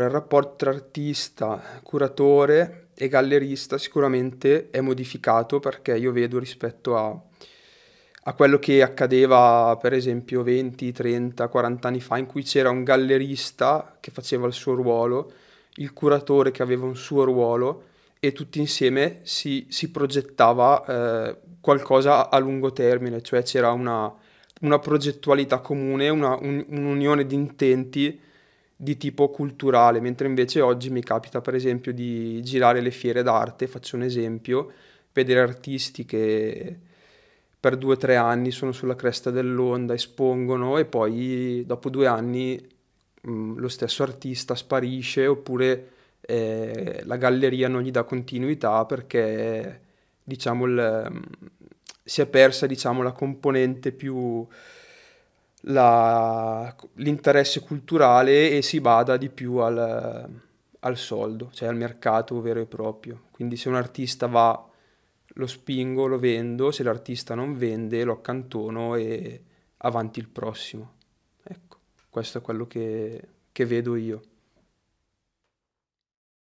Il rapporto tra artista, curatore e gallerista sicuramente è modificato perché io vedo rispetto a, a quello che accadeva per esempio 20, 30, 40 anni fa in cui c'era un gallerista che faceva il suo ruolo, il curatore che aveva un suo ruolo e tutti insieme si, si progettava eh, qualcosa a lungo termine, cioè c'era una, una progettualità comune, una, un, un'unione di intenti di tipo culturale, mentre invece oggi mi capita per esempio di girare le fiere d'arte, faccio un esempio, vedere artisti che per due o tre anni sono sulla cresta dell'onda, espongono e poi dopo due anni mh, mm, lo stesso artista sparisce oppure eh, la galleria non gli dà continuità perché diciamo, il, mm, si è persa diciamo, la componente più la, l'interesse culturale e si bada di più al, al soldo, cioè al mercato vero e proprio. Quindi se un artista va, lo spingo, lo vendo, se l'artista non vende, lo accantono e avanti il prossimo. Ecco, questo è quello che, che vedo io.